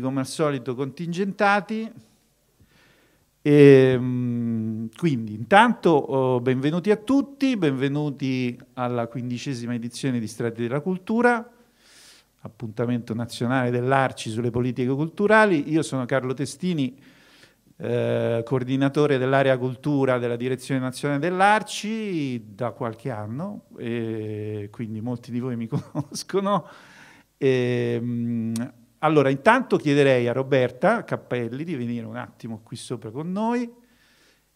come al solito contingentati e, ehm, quindi intanto oh, benvenuti a tutti, benvenuti alla quindicesima edizione di Strati della Cultura, appuntamento nazionale dell'Arci sulle politiche culturali. Io sono Carlo Testini, eh, coordinatore dell'area cultura della Direzione Nazionale dell'Arci da qualche anno, quindi molti di voi mi conoscono. E, ehm, allora, intanto chiederei a Roberta Cappelli di venire un attimo qui sopra con noi,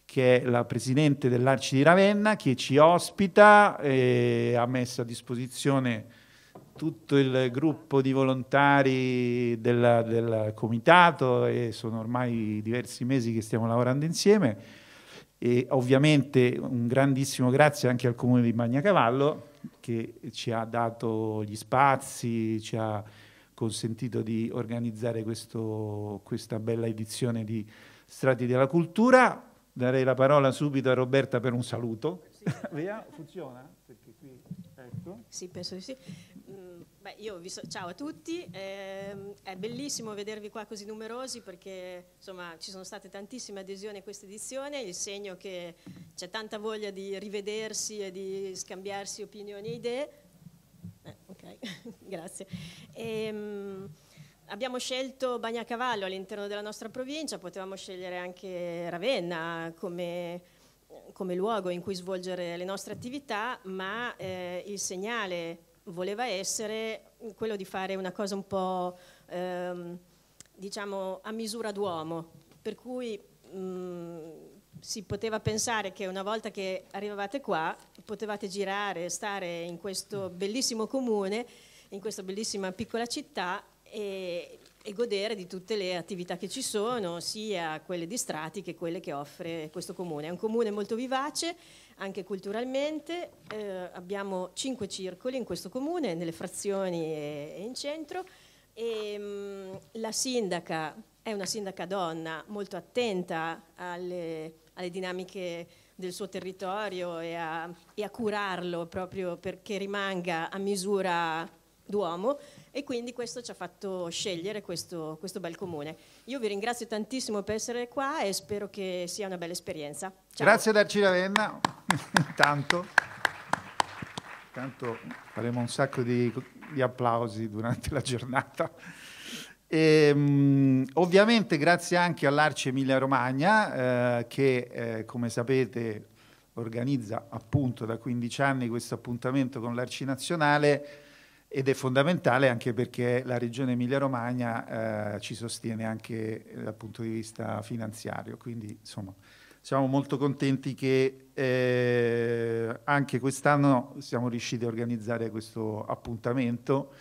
che è la presidente dell'Arci di Ravenna, che ci ospita e ha messo a disposizione tutto il gruppo di volontari del, del comitato e sono ormai diversi mesi che stiamo lavorando insieme. E ovviamente un grandissimo grazie anche al comune di Magnacavallo che ci ha dato gli spazi, ci ha consentito di organizzare questo, questa bella edizione di Strati della Cultura. Darei la parola subito a Roberta per un saluto. Sì. funziona? Perché qui, ecco. Sì, penso di sì. Mm, beh, so, ciao a tutti, eh, è bellissimo vedervi qua così numerosi perché insomma, ci sono state tantissime adesioni a questa edizione, il segno che c'è tanta voglia di rivedersi e di scambiarsi opinioni e idee, grazie. Ehm, abbiamo scelto Bagnacavallo all'interno della nostra provincia, potevamo scegliere anche Ravenna come, come luogo in cui svolgere le nostre attività, ma eh, il segnale voleva essere quello di fare una cosa un po' ehm, diciamo a misura d'uomo, per cui mh, mm, si poteva pensare che una volta che arrivavate qua potevate girare, stare in questo bellissimo comune, in questa bellissima piccola città e, e godere di tutte le attività che ci sono, sia quelle di strati che quelle che offre questo comune. È un comune molto vivace, anche culturalmente, eh, abbiamo cinque circoli in questo comune, nelle frazioni e, e in centro, e ehm, mh, la sindaca è una sindaca donna molto attenta alle, alle dinamiche del suo territorio e a, e a, curarlo proprio perché rimanga a misura d'uomo e quindi questo ci ha fatto scegliere questo, questo bel comune. Io vi ringrazio tantissimo per essere qua e spero che sia una bella esperienza. Ciao. Grazie ad Ravenna, intanto faremo un sacco di, di applausi durante la giornata. E, ehm, ovviamente grazie anche all'Arce Emilia Romagna eh, che eh, come sapete organizza appunto da 15 anni questo appuntamento con l'Arci Nazionale ed è fondamentale anche perché la regione Emilia Romagna eh, ci sostiene anche dal punto di vista finanziario, quindi insomma siamo molto contenti che eh, anche quest'anno siamo riusciti a organizzare questo appuntamento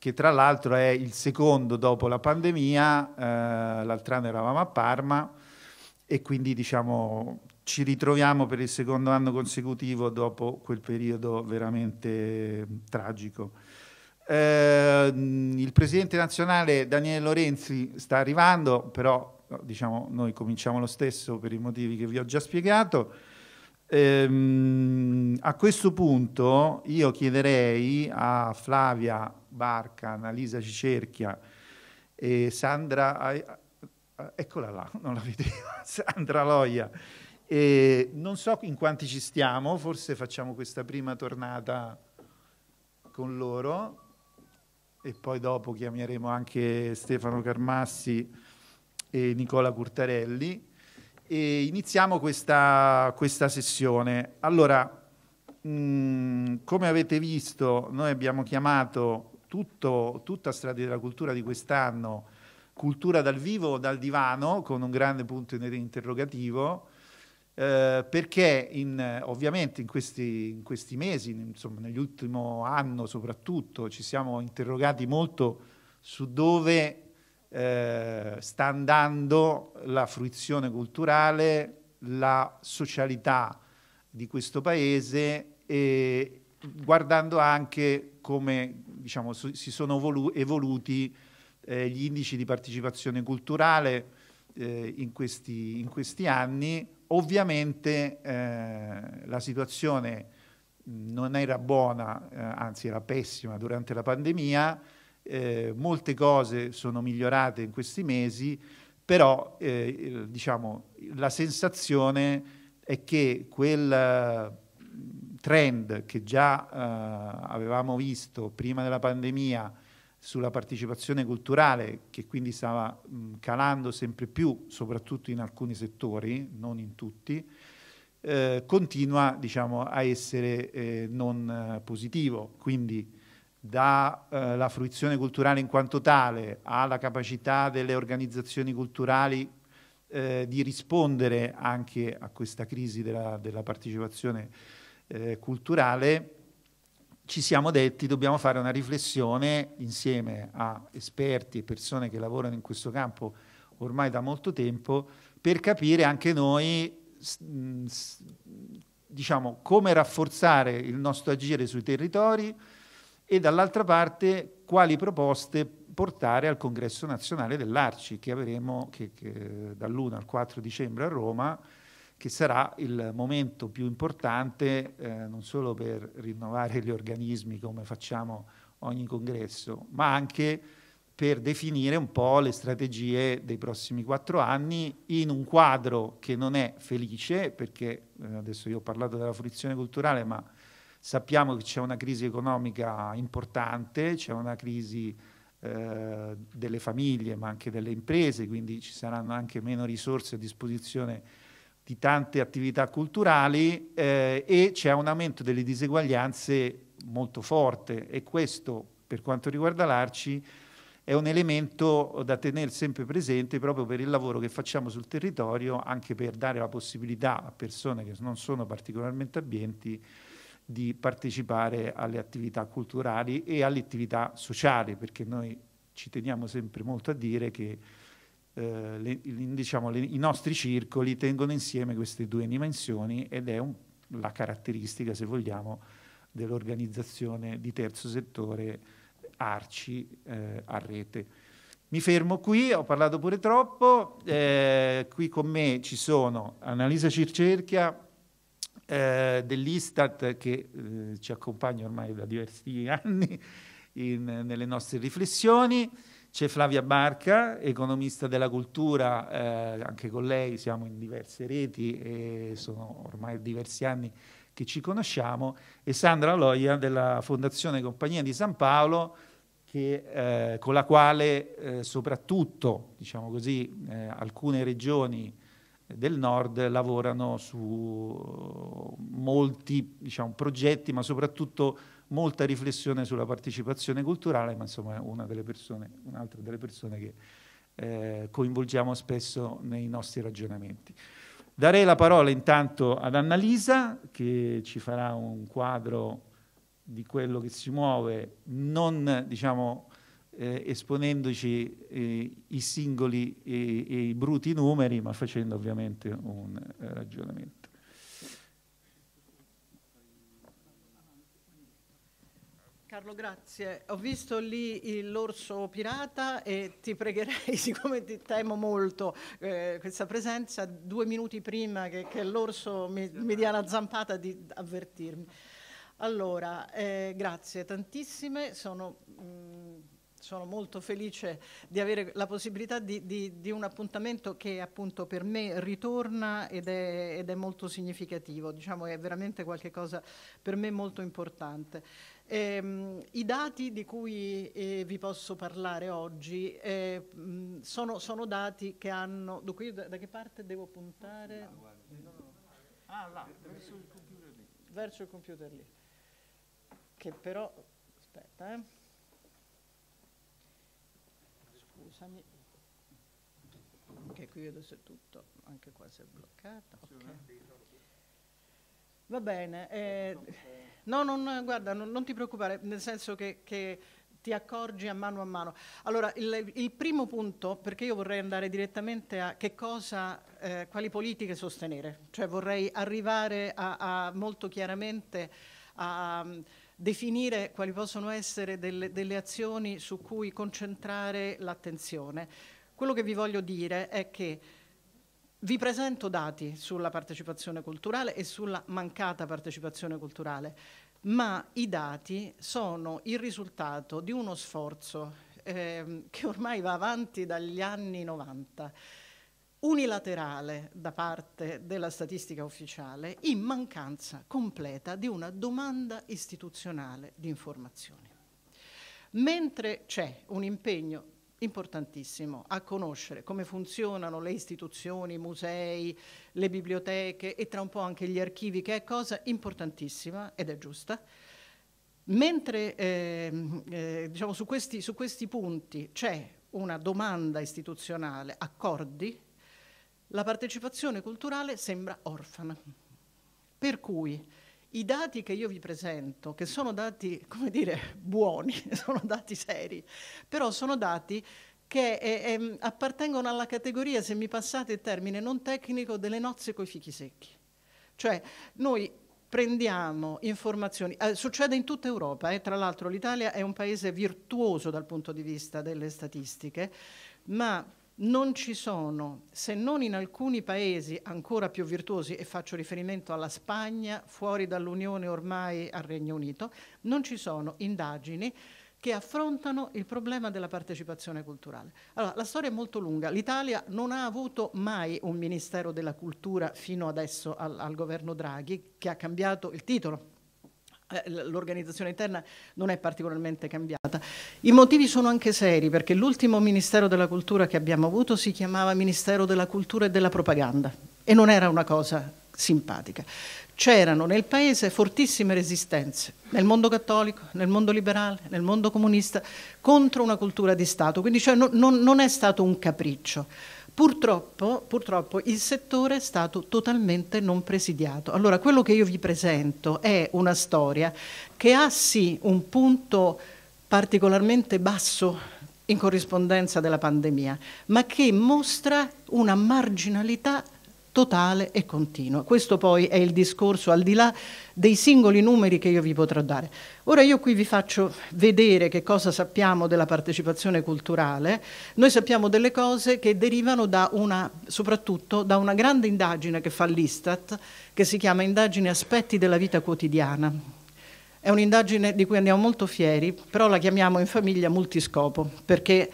che tra l'altro è il secondo dopo la pandemia, eh, l'altro anno eravamo a Parma e quindi diciamo ci ritroviamo per il secondo anno consecutivo dopo quel periodo veramente tragico. Eh, il presidente nazionale Daniele Lorenzi sta arrivando, però diciamo, noi cominciamo lo stesso per i motivi che vi ho già spiegato. Ehm, a questo punto io chiederei a Flavia Barca, Annalisa Cicerchia e Sandra, eccola là, non la vedevo, Sandra Loia. E non so in quanti ci stiamo, forse facciamo questa prima tornata con loro e poi dopo chiameremo anche Stefano Carmassi e Nicola Curtarelli. E iniziamo questa, questa sessione. Allora, mh, mm, come avete visto, noi abbiamo chiamato tutto, tutta Strade della Cultura di quest'anno Cultura dal vivo o dal divano, con un grande punto interrogativo, eh, perché in, ovviamente in questi, in questi mesi, insomma, nell'ultimo anno soprattutto, ci siamo interrogati molto su dove eh, sta andando la fruizione culturale, la socialità di questo paese e guardando anche come diciamo, si sono evoluti eh, gli indici di partecipazione culturale eh, in, questi, in, questi, anni. Ovviamente eh, la situazione non era buona, eh, anzi era pessima durante la pandemia, eh, molte cose sono migliorate in questi mesi, però eh, diciamo, la sensazione è che quel eh, trend che già eh, avevamo visto prima della pandemia sulla partecipazione culturale, che quindi stava mh, calando sempre più, soprattutto in alcuni settori, non in tutti, eh, continua diciamo, a essere eh, non eh, positivo. Quindi dalla eh, fruizione culturale in quanto tale alla capacità delle organizzazioni culturali eh, di rispondere anche a questa crisi della, della partecipazione eh, culturale, ci siamo detti dobbiamo fare una riflessione insieme a esperti e persone che lavorano in questo campo ormai da molto tempo per capire anche noi mm, diciamo, come rafforzare il nostro agire sui territori, e dall'altra parte quali proposte portare al congresso nazionale dell'Arci che avremo che, che, dall'1 al 4 dicembre a Roma che sarà il momento più importante eh, non solo per rinnovare gli organismi come facciamo ogni congresso, ma anche per definire un po' le strategie dei prossimi quattro anni in un quadro che non è felice, perché eh, adesso io ho parlato della fruizione culturale, ma Sappiamo che c'è una crisi economica importante, c'è una crisi eh, delle famiglie ma anche delle imprese, quindi ci saranno anche meno risorse a disposizione di tante attività culturali eh, e c'è un aumento delle diseguaglianze molto forte e questo per quanto riguarda l'Arci è un elemento da tenere sempre presente proprio per il lavoro che facciamo sul territorio, anche per dare la possibilità a persone che non sono particolarmente abbienti di partecipare alle attività culturali e alle attività sociali, perché noi ci teniamo sempre molto a dire che eh, le, diciamo, le, i nostri circoli tengono insieme queste due dimensioni ed è un, la caratteristica, se vogliamo, dell'organizzazione di terzo settore Arci eh, a rete. Mi fermo qui, ho parlato pure troppo, eh, qui con me ci sono Annalisa Circerchia, eh, dell'Istat che eh, ci accompagna ormai da diversi anni in, nelle nostre riflessioni. C'è Flavia Barca, economista della cultura, eh, anche con lei siamo in diverse reti e sono ormai diversi anni che ci conosciamo, e Sandra Loia della Fondazione Compagnia di San Paolo, che, eh, con la quale eh, soprattutto diciamo così, eh, alcune regioni del nord lavorano su uh, molti diciamo, progetti, ma soprattutto molta riflessione sulla partecipazione culturale, ma insomma è una delle persone, un'altra delle persone che eh, coinvolgiamo spesso nei nostri ragionamenti. Darei la parola intanto ad Annalisa che ci farà un quadro di quello che si muove, non diciamo eh, esponendoci eh, i singoli e, e, i bruti numeri, ma facendo ovviamente un eh, ragionamento. Carlo, grazie. Ho visto lì l'orso pirata e ti pregherei, siccome ti temo molto eh, questa presenza, due minuti prima che, che l'orso mi, mi dia la zampata di avvertirmi. Allora, eh, grazie tantissime, sono mh, mm, sono molto felice di avere la possibilità di, di, di un appuntamento che appunto per me ritorna ed è, ed è, molto significativo, diciamo è veramente qualcosa per me molto importante. Ehm, I dati di cui eh, vi posso parlare oggi eh, mm, sono, sono, dati che hanno... Dunque io da, da che parte devo puntare? Ah, no, Ah, là, verso il computer lì. Verso il computer lì. Che però... Aspetta, eh scusami, anche qui vedo se tutto, anche qua si è bloccato. Okay. Va bene, eh, no, non, guarda, non, non, ti preoccupare, nel senso che, che ti accorgi a mano a mano. Allora, il, il, primo punto, perché io vorrei andare direttamente a che cosa, eh, quali politiche sostenere, cioè vorrei arrivare a, a molto chiaramente a, a definire quali possono essere delle, delle azioni su cui concentrare l'attenzione. Quello che vi voglio dire è che vi presento dati sulla partecipazione culturale e sulla mancata partecipazione culturale, ma i dati sono il risultato di uno sforzo eh, che ormai va avanti dagli anni 90 unilaterale da parte della statistica ufficiale in mancanza completa di una domanda istituzionale di informazioni. Mentre c'è un impegno importantissimo a conoscere come funzionano le istituzioni, i musei, le biblioteche e tra un po' anche gli archivi, che è cosa importantissima ed è giusta. Mentre eh, eh, diciamo, su, questi, su questi punti c'è una domanda istituzionale, accordi la partecipazione culturale sembra orfana. Per cui i dati che io vi presento, che sono dati, come dire, buoni, sono dati seri, però sono dati che eh, eh, appartengono alla categoria, se mi passate il termine non tecnico, delle nozze coi fichi secchi. Cioè noi prendiamo informazioni, eh, succede in tutta Europa, eh, tra l'altro l'Italia è un paese virtuoso dal punto di vista delle statistiche, ma non ci sono, se non in alcuni paesi ancora più virtuosi, e faccio riferimento alla Spagna, fuori dall'Unione ormai al Regno Unito, non ci sono indagini che affrontano il problema della partecipazione culturale. Allora, la storia è molto lunga, l'Italia non ha avuto mai un Ministero della Cultura fino adesso al, al governo Draghi, che ha cambiato il titolo eh, l'organizzazione interna non è particolarmente cambiata. I motivi sono anche seri, perché l'ultimo Ministero della Cultura che abbiamo avuto si chiamava Ministero della Cultura e della Propaganda e non era una cosa simpatica. C'erano nel paese fortissime resistenze, nel mondo cattolico, nel mondo liberale, nel mondo comunista, contro una cultura di Stato, quindi cioè, no, non, non è stato un capriccio. Purtroppo, purtroppo, il settore è stato totalmente non presidiato. Allora, quello che io vi presento è una storia che ha sì un punto particolarmente basso in corrispondenza della pandemia, ma che mostra una marginalità totale e continua. Questo poi è il discorso al di là dei singoli numeri che io vi potrò dare. Ora io qui vi faccio vedere che cosa sappiamo della partecipazione culturale. Noi sappiamo delle cose che derivano da una, soprattutto da una grande indagine che fa l'Istat, che si chiama Indagine aspetti della vita quotidiana. È un'indagine di cui andiamo molto fieri, però la chiamiamo in famiglia multiscopo, perché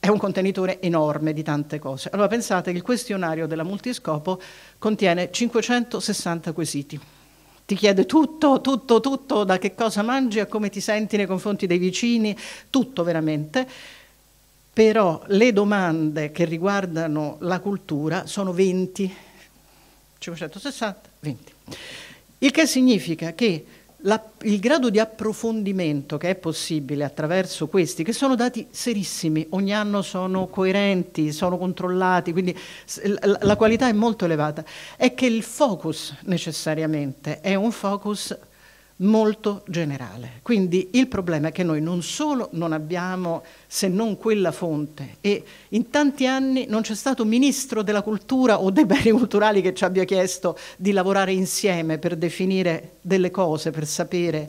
è un contenitore enorme di tante cose. Allora pensate che il questionario della multiscopo contiene 560 quesiti. Ti chiede tutto, tutto, tutto, da che cosa mangi a come ti senti nei confronti dei vicini, tutto veramente. Però le domande che riguardano la cultura sono 20, 560, 20. Il che significa che la, il grado di approfondimento che è possibile attraverso questi, che sono dati serissimi, ogni anno sono coerenti, sono controllati, quindi la, la qualità è molto elevata, è che il focus necessariamente è un focus molto generale. Quindi il problema è che noi non solo non abbiamo se non quella fonte e in tanti anni non c'è stato ministro della cultura o dei beni culturali che ci abbia chiesto di lavorare insieme per definire delle cose, per sapere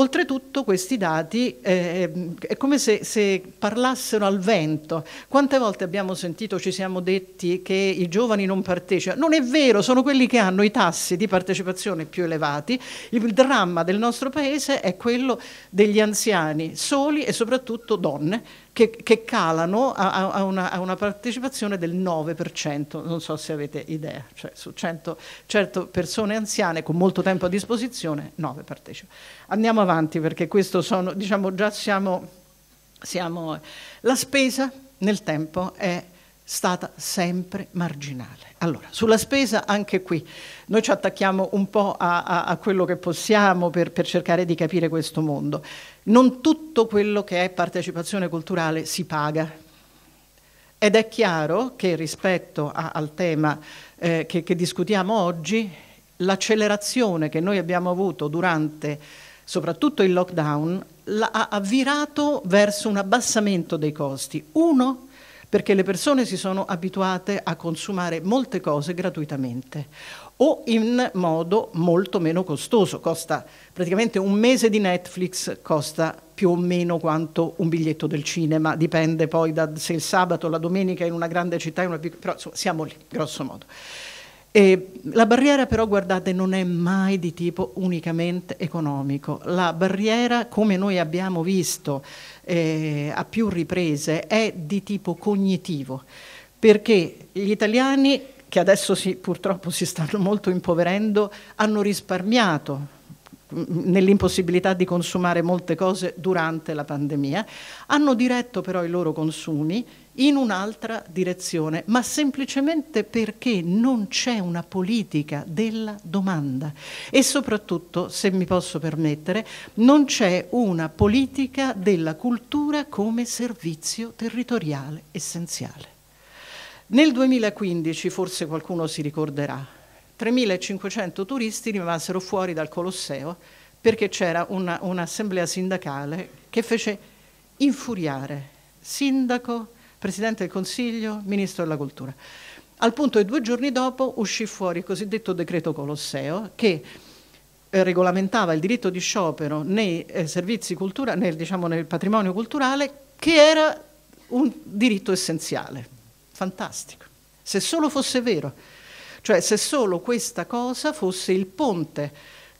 Oltretutto questi dati eh, è come se, se, parlassero al vento. Quante volte abbiamo sentito, ci siamo detti che i giovani non partecipano? Non è vero, sono quelli che hanno i tassi di partecipazione più elevati. Il dramma del nostro paese è quello degli anziani soli e soprattutto donne che, che calano a, a, una, a, una, partecipazione del 9%, non so se avete idea, cioè su 100, 100 certo, persone anziane con molto tempo a disposizione, 9 partecipano. Andiamo avanti perché questo sono, diciamo già siamo, siamo eh, la spesa nel tempo è stata sempre marginale. Allora, sulla spesa anche qui, noi ci attacchiamo un po' a, a, a quello che possiamo per, per cercare di capire questo mondo. Non tutto quello che è partecipazione culturale si paga, ed è chiaro che rispetto a, al tema eh, che, che, discutiamo oggi, l'accelerazione che noi abbiamo avuto durante soprattutto il lockdown ha virato verso un abbassamento dei costi. Uno, perché le persone si sono abituate a consumare molte cose gratuitamente o in modo molto meno costoso, costa praticamente un mese di Netflix costa più o meno quanto un biglietto del cinema, dipende poi da se il sabato o la domenica in una grande città, in una piccola, però insomma, siamo lì, grosso modo. E la barriera però, guardate, non è mai di tipo unicamente economico. La barriera, come noi abbiamo visto eh, a più riprese, è di tipo cognitivo, perché gli italiani, che adesso si, purtroppo si stanno molto impoverendo, hanno risparmiato nell'impossibilità di consumare molte cose durante la pandemia, hanno diretto però i loro consumi in un'altra direzione, ma semplicemente perché non c'è una politica della domanda e soprattutto, se mi posso permettere, non c'è una politica della cultura come servizio territoriale essenziale. Nel 2015, forse qualcuno si ricorderà, 3.500 turisti rimasero fuori dal Colosseo perché c'era un'assemblea sindacale che fece infuriare sindaco, presidente del Consiglio, ministro della Cultura. Al punto che due giorni dopo uscì fuori il cosiddetto decreto Colosseo che eh, regolamentava il diritto di sciopero nei eh, servizi culturali, nel, diciamo, nel patrimonio culturale, che era un diritto essenziale. Fantastico. Se solo fosse vero cioè se solo questa cosa fosse il ponte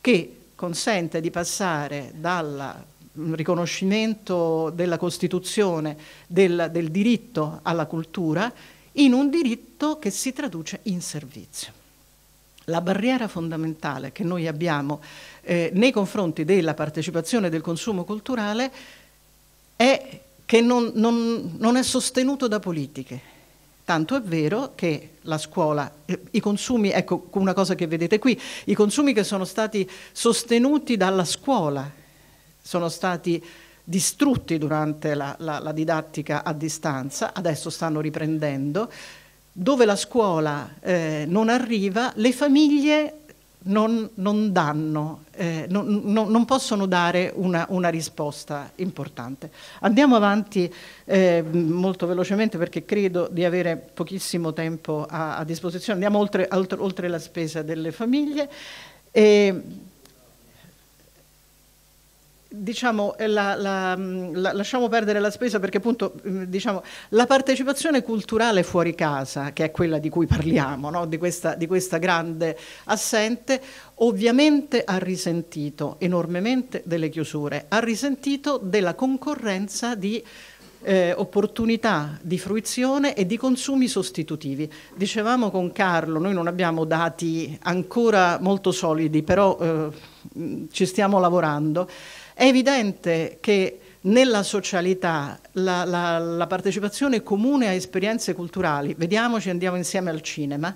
che consente di passare dal riconoscimento della Costituzione, del, del diritto alla cultura, in un diritto che si traduce in servizio. La barriera fondamentale che noi abbiamo eh, nei confronti della partecipazione e del consumo culturale è che non, non, non è sostenuto da politiche, Tanto è vero che la scuola, eh, i consumi, ecco una cosa che vedete qui, i consumi che sono stati sostenuti dalla scuola sono stati distrutti durante la, la, la didattica a distanza, adesso stanno riprendendo, dove la scuola eh, non arriva, le famiglie non, non, danno, eh, non, non possono dare una, una, risposta importante. Andiamo avanti eh, molto velocemente perché credo di avere pochissimo tempo a, a disposizione, andiamo oltre, oltre, oltre, la spesa delle famiglie. E, diciamo, eh, la, la, mm, la, lasciamo perdere la spesa perché appunto mm, diciamo, la partecipazione culturale fuori casa, che è quella di cui parliamo, no? di, questa, di, questa, grande assente, ovviamente ha risentito enormemente delle chiusure, ha risentito della concorrenza di eh, opportunità di fruizione e di consumi sostitutivi. Dicevamo con Carlo, noi non abbiamo dati ancora molto solidi, però eh, mm, ci stiamo lavorando è evidente che nella socialità la, la, la partecipazione comune a esperienze culturali, vediamoci andiamo insieme al cinema,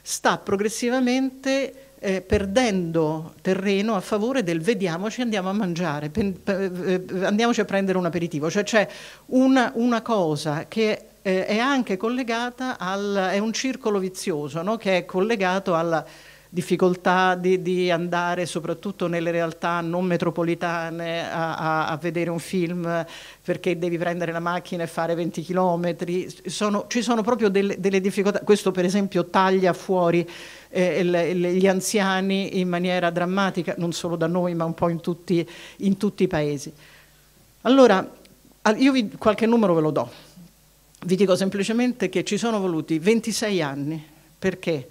sta progressivamente eh, perdendo terreno a favore del vediamoci andiamo a mangiare, pe, pe, eh, eh, andiamoci a prendere un aperitivo, cioè c'è una, una, cosa che eh, è anche collegata al, è un circolo vizioso no? che è collegato alla difficoltà di, di, andare soprattutto nelle realtà non metropolitane a, a, a, vedere un film perché devi prendere la macchina e fare 20 km, sono, ci sono proprio delle, delle, difficoltà, questo per esempio taglia fuori eh, le, le, gli anziani in maniera drammatica, non solo da noi ma un po' in tutti, in tutti i paesi. Allora, io vi, qualche numero ve lo do. Vi dico semplicemente che ci sono voluti 26 anni perché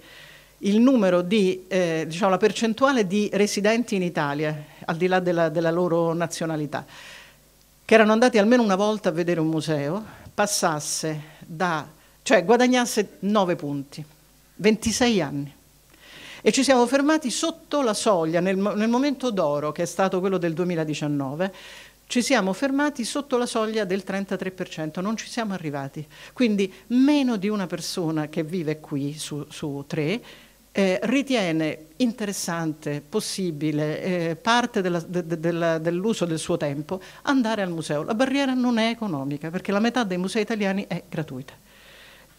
il numero di, eh, diciamo, la percentuale di residenti in Italia, al di là della, della loro nazionalità, che erano andati almeno una volta a vedere un museo, passasse da, cioè guadagnasse 9 punti, 26 anni. E ci siamo fermati sotto la soglia, nel, nel momento d'oro, che è stato quello del 2019, ci siamo fermati sotto la soglia del 33%, non ci siamo arrivati. Quindi meno di una persona che vive qui su, su tre eh, ritiene interessante, possibile, eh, parte dell'uso de, de, dell del suo tempo andare al museo. La barriera non è economica perché la metà dei musei italiani è gratuita,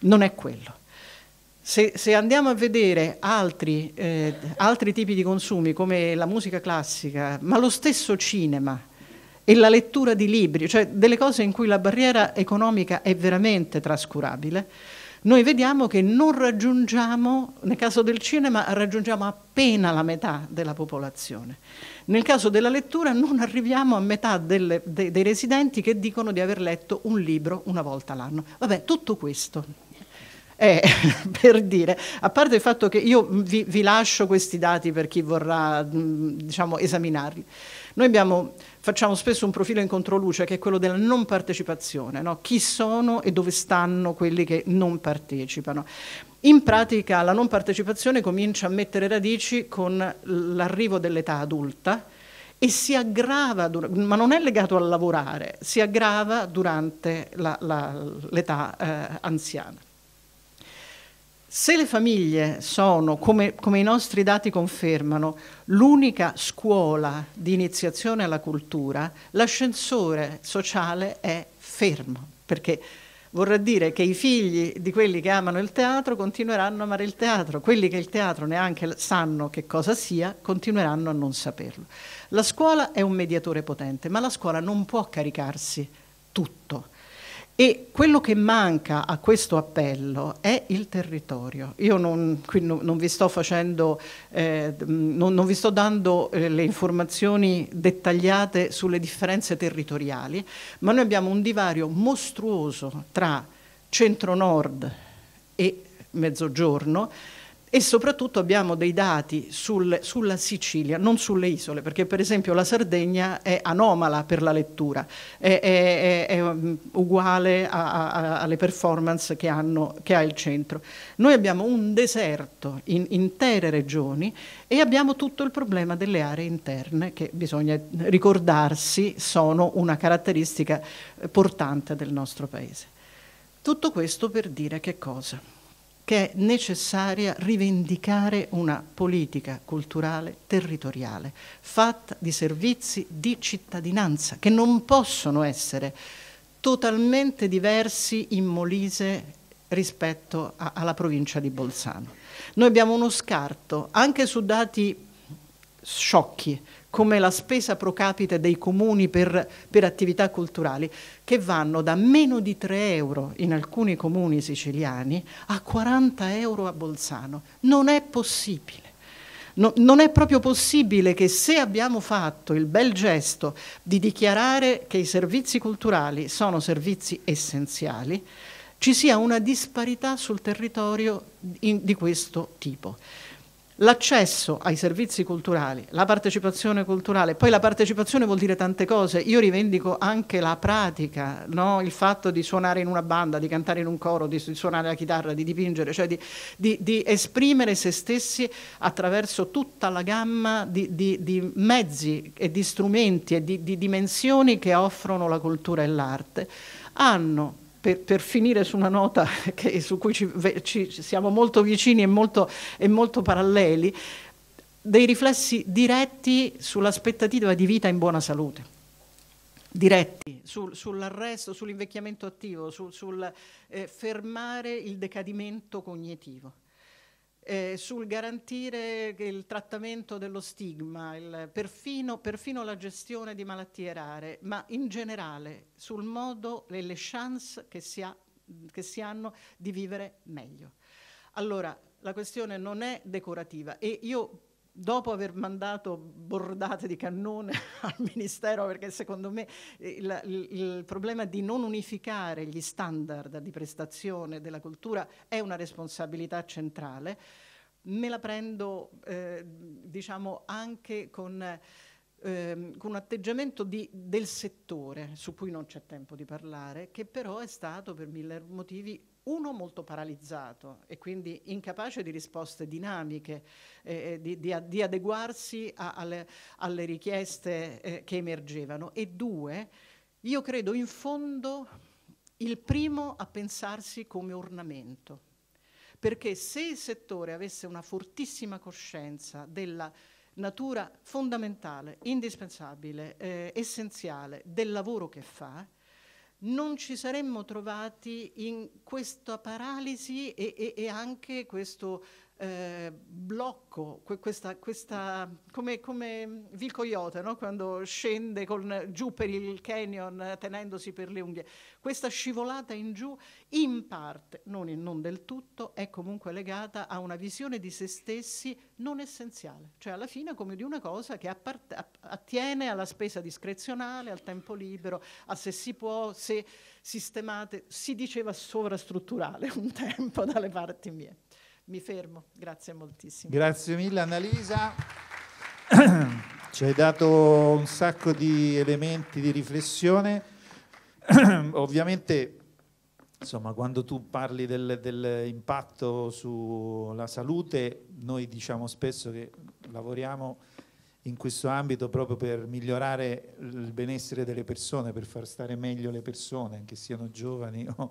non è quello. Se, se, andiamo a vedere altri, eh, altri, tipi di consumi come la musica classica, ma lo stesso cinema e la lettura di libri, cioè delle cose in cui la barriera economica è veramente trascurabile, noi vediamo che non raggiungiamo, nel caso del cinema raggiungiamo appena la metà della popolazione. Nel caso della lettura non arriviamo a metà delle, de, dei residenti che dicono di aver letto un libro una volta l'anno. Vabbè, tutto questo è per dire, a parte il fatto che io vi, vi lascio questi dati per chi vorrà diciamo, esaminarli, noi abbiamo facciamo spesso un profilo in controluce che è quello della non partecipazione, no? chi sono e dove stanno quelli che non partecipano. In pratica la non partecipazione comincia a mettere radici con l'arrivo dell'età adulta e si aggrava, ma non è legato al lavorare, si aggrava durante l'età eh, anziana. Se le famiglie sono, come, come, i nostri dati confermano, l'unica scuola di iniziazione alla cultura, l'ascensore sociale è fermo, perché vorrà dire che i figli di quelli che amano il teatro continueranno a amare il teatro, quelli che il teatro neanche sanno che cosa sia continueranno a non saperlo. La scuola è un mediatore potente, ma la scuola non può caricarsi tutto e quello che manca a questo appello è il territorio. Io non, non, non, vi, sto facendo, eh, non vi sto dando eh, le informazioni dettagliate sulle differenze territoriali, ma noi abbiamo un divario mostruoso tra centro-nord e mezzogiorno e soprattutto abbiamo dei dati sul, sulla Sicilia, non sulle isole, perché per esempio la Sardegna è anomala per la lettura, è, è, è mm, uguale a, a, alle performance che, hanno, che, ha il centro. Noi abbiamo un deserto in intere regioni e abbiamo tutto il problema delle aree interne che bisogna ricordarsi sono una caratteristica eh, portante del nostro paese. Tutto questo per dire che cosa? che è necessaria rivendicare una politica culturale territoriale fatta di servizi di cittadinanza che non possono essere totalmente diversi in Molise rispetto a, alla provincia di Bolzano. Noi abbiamo uno scarto anche su dati sciocchi come la spesa pro capite dei comuni per, per attività culturali, che vanno da meno di 3 euro in alcuni comuni siciliani a 40 euro a Bolzano. Non è possibile. No, non è proprio possibile che se abbiamo fatto il bel gesto di dichiarare che i servizi culturali sono servizi essenziali, ci sia una disparità sul territorio in, di questo tipo l'accesso ai servizi culturali, la partecipazione culturale, poi la partecipazione vuol dire tante cose, io rivendico anche la pratica, no? il fatto di suonare in una banda, di cantare in un coro, di suonare la chitarra, di dipingere, cioè di, di, di esprimere se stessi attraverso tutta la gamma di, di mezzi e di strumenti e di dimensioni che offrono la cultura e l'arte, hanno per, per, finire su una nota che, su cui ci, ci, siamo molto vicini e molto, e molto paralleli, dei riflessi diretti sull'aspettativa di vita in buona salute diretti sul, sull'arresto, sull'invecchiamento attivo, su, sul eh, fermare il decadimento cognitivo eh, sul garantire il trattamento dello stigma, il, perfino, perfino, la gestione di malattie rare, ma in generale sul modo e le chance che si, ha, che si hanno di vivere meglio. Allora, la questione non è decorativa e io dopo aver mandato bordate di cannone al Ministero, perché secondo me eh, il, il, il, problema di non unificare gli standard di prestazione della cultura è una responsabilità centrale, me la prendo eh, diciamo anche con, eh, con un atteggiamento di, del settore, su cui non c'è tempo di parlare, che però è stato per mille motivi uno molto paralizzato e quindi incapace di risposte dinamiche, eh, eh di, di, di, adeguarsi a, alle, alle, richieste eh, che emergevano e due, io credo in fondo il primo a pensarsi come ornamento, perché se il settore avesse una fortissima coscienza della natura fondamentale, indispensabile, eh, essenziale del lavoro che fa, non ci saremmo trovati in questa paralisi e, e, e anche questo eh, blocco, questa, questa come, come Vil Coyote no? quando scende con, giù per il canyon tenendosi per le unghie, questa scivolata in giù in parte, non, in, non del tutto, è comunque legata a una visione di se stessi non essenziale, cioè alla fine come di una cosa che attiene alla spesa discrezionale, al tempo libero, a se si può, se sistemate, si diceva sovrastrutturale un tempo dalle parti mie mi fermo. Grazie moltissimo. Grazie mille Annalisa. Ci hai dato un sacco di elementi di riflessione. Ovviamente, insomma, quando tu parli del, dell'impatto sulla salute, noi diciamo spesso che lavoriamo in questo ambito proprio per migliorare il benessere delle persone, per far stare meglio le persone, che siano giovani o,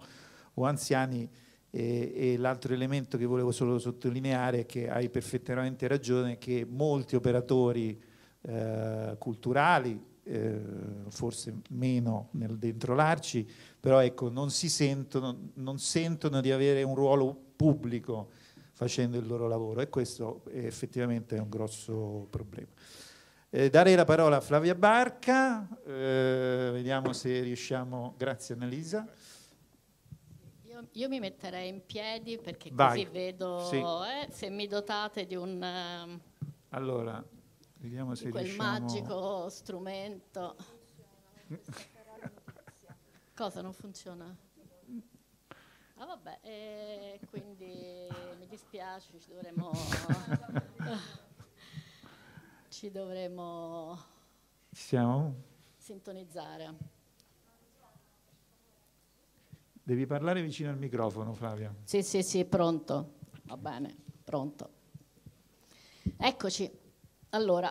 o anziani. E, e l'altro elemento che volevo solo sottolineare è che hai perfettamente ragione che molti operatori eh, culturali, eh, forse meno nel, dentro l'Arci, però ecco, non, si sentono, non sentono di avere un ruolo pubblico facendo il loro lavoro e questo è effettivamente è un grosso problema. Eh, darei la parola a Flavia Barca, eh, vediamo se riusciamo, grazie Annalisa. Io mi metterei in piedi perché Vai. così vedo sì. eh, se mi dotate di un... Um, allora, vediamo se quel riusciamo... magico strumento. Cosa non funziona? Ah vabbè, eh, quindi mi dispiace, ci dovremo... ci dovremo... Siamo? Sintonizzare. Devi parlare vicino al microfono, Flavia. Sì, sì, sì, pronto. Va bene, pronto. Eccoci. Allora,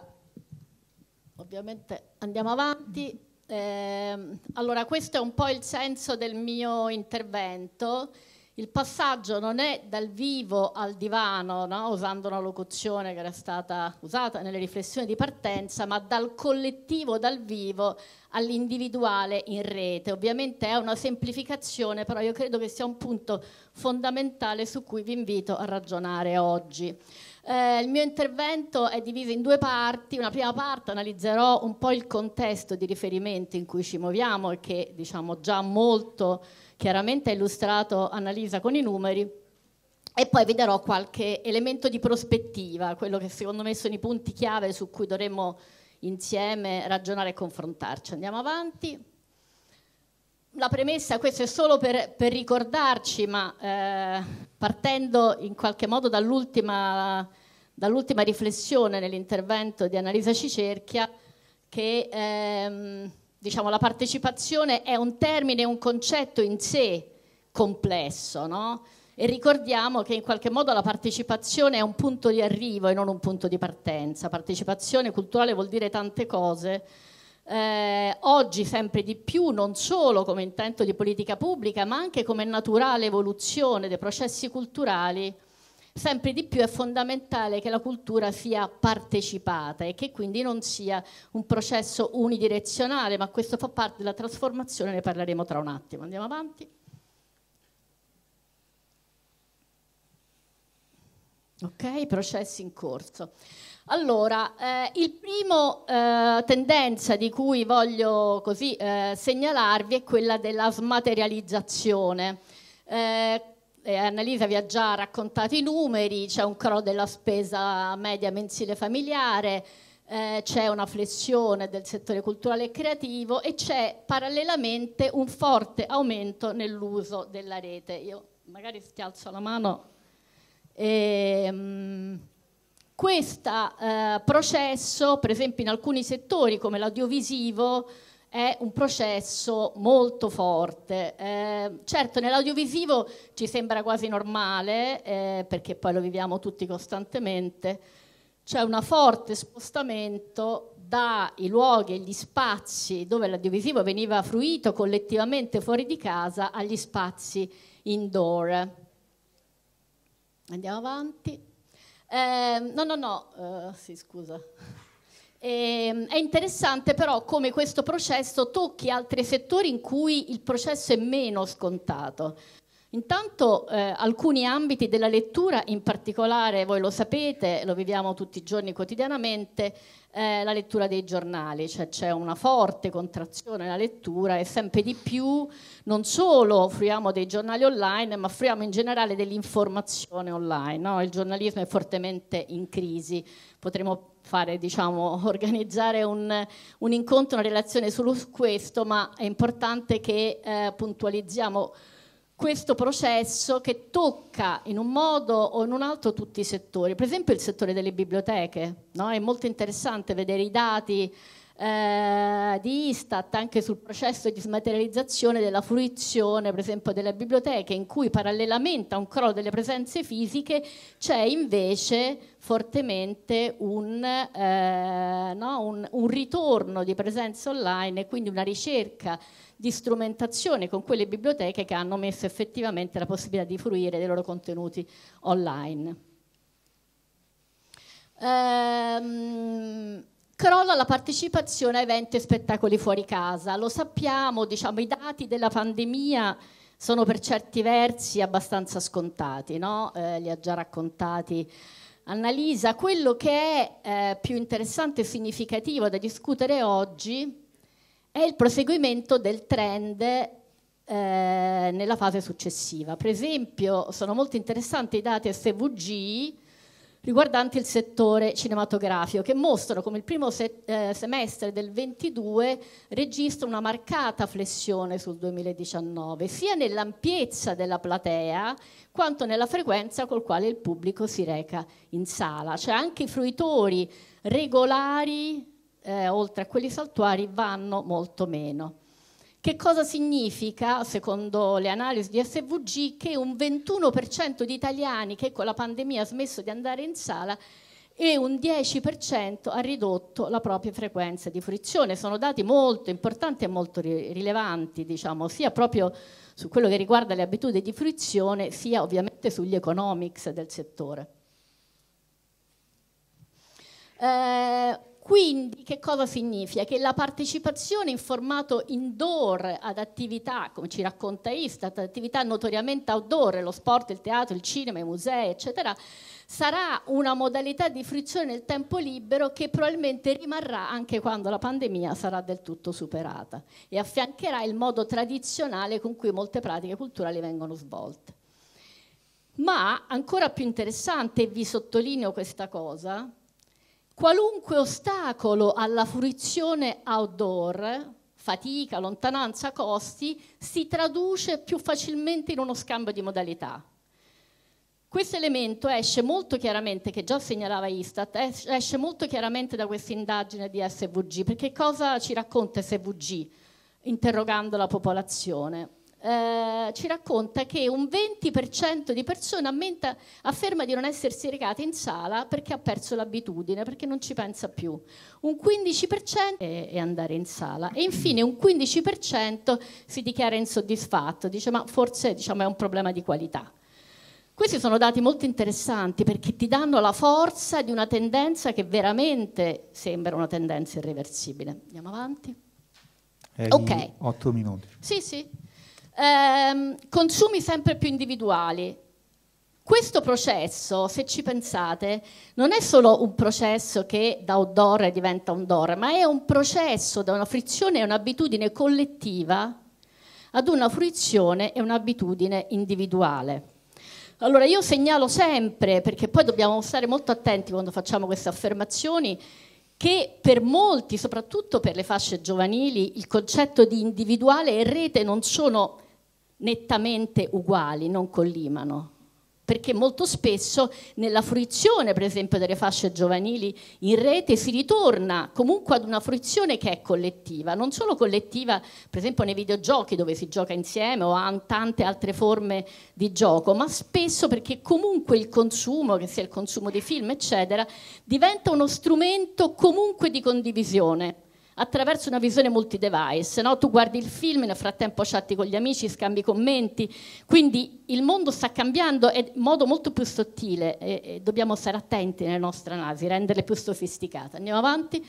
ovviamente andiamo avanti. Eh, allora, questo è un po' il senso del mio intervento il passaggio non è dal vivo al divano, no? usando una locuzione che era stata usata nelle riflessioni di partenza, ma dal collettivo dal vivo all'individuale in rete. Ovviamente è una semplificazione, però io credo che sia un punto fondamentale su cui vi invito a ragionare oggi. Eh, il mio intervento è diviso in due parti. Una prima parte analizzerò un po' il contesto di riferimento in cui ci muoviamo e che diciamo già molto chiaramente ha illustrato Annalisa con i numeri, e poi vi darò qualche elemento di prospettiva, quello che secondo me sono i punti chiave su cui dovremmo insieme ragionare e confrontarci. Andiamo avanti. La premessa, questo è solo per, per ricordarci, ma eh, partendo in qualche modo dall'ultima, dall'ultima riflessione nell'intervento di Annalisa Cicerchia, che ehm, diciamo, la partecipazione è un termine, un concetto in sé complesso, no? E ricordiamo che in qualche modo la partecipazione è un punto di arrivo e non un punto di partenza. Partecipazione culturale vuol dire tante cose. Eh, oggi sempre di più, non solo come intento di politica pubblica, ma anche come naturale evoluzione dei processi culturali, sempre di più è fondamentale che la cultura sia partecipata e che quindi non sia un processo unidirezionale, ma questo fa parte della trasformazione, ne parleremo tra un attimo. Andiamo avanti. Ok, processi in corso. Allora, eh, il primo eh, tendenza di cui voglio così eh, segnalarvi è quella della smaterializzazione. Eh, eh, Annalisa vi ha già raccontato i numeri, c'è un crollo della spesa media mensile familiare, eh, c'è una flessione del settore culturale e creativo e c'è parallelamente un forte aumento nell'uso della rete. Io magari ti alzo la mano. E, mh, questo eh, processo, per esempio in alcuni settori come l'audiovisivo, è un processo molto forte. Eh, certo, nell'audiovisivo ci sembra quasi normale, eh, perché poi lo viviamo tutti costantemente, c'è un forte spostamento dai luoghi e gli spazi dove l'audiovisivo veniva fruito collettivamente fuori di casa agli spazi indoor. Andiamo avanti. Eh, no, no, no, uh, sì, scusa. E, ehm, è interessante però come questo processo tocchi altri settori in cui il processo è meno scontato. Intanto eh, alcuni ambiti della lettura, in particolare, voi lo sapete, lo viviamo tutti i giorni quotidianamente, eh, la lettura dei giornali, cioè c'è una forte contrazione nella lettura e sempre di più non solo fruiamo dei giornali online, ma fruiamo in generale dell'informazione online. No? Il giornalismo è fortemente in crisi. Potremmo fare, diciamo, organizzare un, un incontro, una relazione su questo, ma è importante che eh, puntualizziamo questo processo che tocca in un modo o in un altro tutti i settori, per esempio il settore delle biblioteche, no? è molto interessante vedere i dati eh, di Istat anche sul processo di smaterializzazione della fruizione, per esempio, delle biblioteche, in cui parallelamente a un crollo delle presenze fisiche c'è invece fortemente un, eh, no, un, un ritorno di presenze online e quindi una ricerca di strumentazione con quelle biblioteche che hanno messo effettivamente la possibilità di fruire dei loro contenuti online. Ehm, crolla la partecipazione a eventi e spettacoli fuori casa. Lo sappiamo, diciamo, i dati della pandemia sono per certi versi abbastanza scontati, no? eh, li ha già raccontati Annalisa. Quello che è eh, più interessante e significativo da discutere oggi è il proseguimento del trend eh, nella fase successiva. Per esempio sono molto interessanti i dati SVG riguardanti il settore cinematografico, che mostrano come il primo se eh, semestre del 2022 registra una marcata flessione sul 2019, sia nell'ampiezza della platea quanto nella frequenza col quale il pubblico si reca in sala. Cioè anche i fruitori regolari, eh, oltre a quelli saltuari, vanno molto meno. Che cosa significa, secondo le analisi di SVG, che un 21% di italiani che con la pandemia ha smesso di andare in sala e un 10% ha ridotto la propria frequenza di fruizione. Sono dati molto importanti e molto rilevanti, diciamo, sia proprio su quello che riguarda le abitudini di fruizione, sia ovviamente sugli economics del settore. Eh, quindi che cosa significa? Che la partecipazione in formato indoor ad attività, come ci racconta Istat, attività notoriamente outdoor, lo sport, il teatro, il cinema, i musei, eccetera, sarà una modalità di frizione nel tempo libero che probabilmente rimarrà anche quando la pandemia sarà del tutto superata e affiancherà il modo tradizionale con cui molte pratiche culturali vengono svolte. Ma ancora più interessante, e vi sottolineo questa cosa, Qualunque ostacolo alla fruizione outdoor, fatica, lontananza, costi, si traduce più facilmente in uno scambio di modalità. Questo elemento esce molto chiaramente, che già segnalava Istat, esce molto chiaramente da questa indagine di SVG, perché cosa ci racconta SVG interrogando la popolazione? Eh, ci racconta che un 20% di persone ammenta, afferma di non essersi recata in sala perché ha perso l'abitudine, perché non ci pensa più. Un 15% è, è andare in sala e infine un 15% si dichiara insoddisfatto, dice ma forse diciamo, è un problema di qualità. Questi sono dati molto interessanti perché ti danno la forza di una tendenza che veramente sembra una tendenza irreversibile. Andiamo avanti. È ok. 8 minuti. Sì, sì ehm, consumi sempre più individuali. Questo processo, se ci pensate, non è solo un processo che da outdoor diventa outdoor, ma è un processo da una frizione e un'abitudine collettiva ad una fruizione e un'abitudine individuale. Allora io segnalo sempre, perché poi dobbiamo stare molto attenti quando facciamo queste affermazioni, che per molti, soprattutto per le fasce giovanili, il concetto di individuale e rete non sono nettamente uguali, non collimano. Perché molto spesso nella fruizione, per esempio, delle fasce giovanili in rete si ritorna comunque ad una fruizione che è collettiva, non solo collettiva, per esempio, nei videogiochi dove si gioca insieme o in tante altre forme di gioco, ma spesso perché comunque il consumo, che sia il consumo di film, eccetera, diventa uno strumento comunque di condivisione attraverso una visione multi-device. No? Tu guardi il film, nel frattempo chatti con gli amici, scambi commenti, quindi il mondo sta cambiando in modo molto più sottile e, e dobbiamo stare attenti nelle nostre analisi, renderle più sofisticate. Andiamo avanti.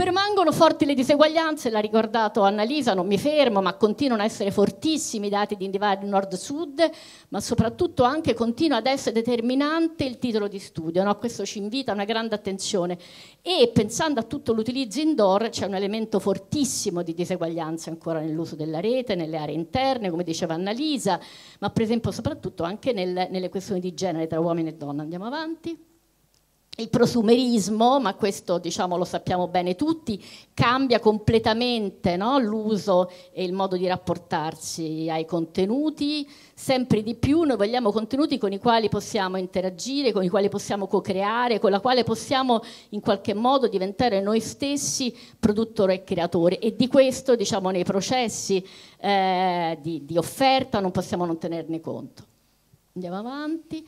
Permangono forti le diseguaglianze, l'ha ricordato Annalisa, non mi fermo, ma continuano a essere fortissimi i dati di divario nord-sud, ma soprattutto anche continua ad essere determinante il titolo di studio, no? questo ci invita a una grande attenzione. E pensando a tutto l'utilizzo indoor c'è un elemento fortissimo di diseguaglianza ancora nell'uso della rete, nelle aree interne, come diceva Annalisa, ma per esempio soprattutto anche nel, nelle questioni di genere tra uomini e donne. Andiamo avanti il prosumerismo, ma questo diciamo, lo sappiamo bene tutti, cambia completamente no? l'uso e il modo di rapportarsi ai contenuti, sempre di più noi vogliamo contenuti con i quali possiamo interagire, con i quali possiamo co-creare, con la quale possiamo in qualche modo diventare noi stessi produttore e creatore e di questo diciamo, nei processi eh, di, di offerta non possiamo non tenerne conto. Andiamo avanti.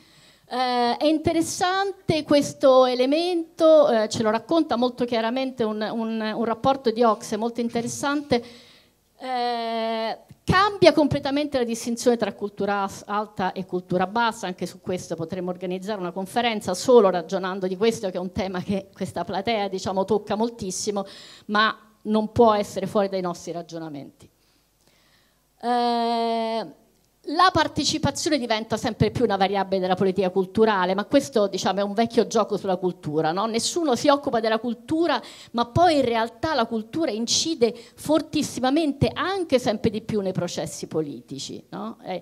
Eh, è interessante questo elemento, eh, ce lo racconta molto chiaramente un, un, un rapporto di Ox, è molto interessante, eh, cambia completamente la distinzione tra cultura alta e cultura bassa, anche su questo potremmo organizzare una conferenza solo ragionando di questo, che è un tema che questa platea diciamo, tocca moltissimo, ma non può essere fuori dai nostri ragionamenti. Eh, la partecipazione diventa sempre più una variabile della politica culturale, ma questo diciamo, è un vecchio gioco sulla cultura. No? Nessuno si occupa della cultura, ma poi in realtà la cultura incide fortissimamente anche sempre di più nei processi politici. No? Eh,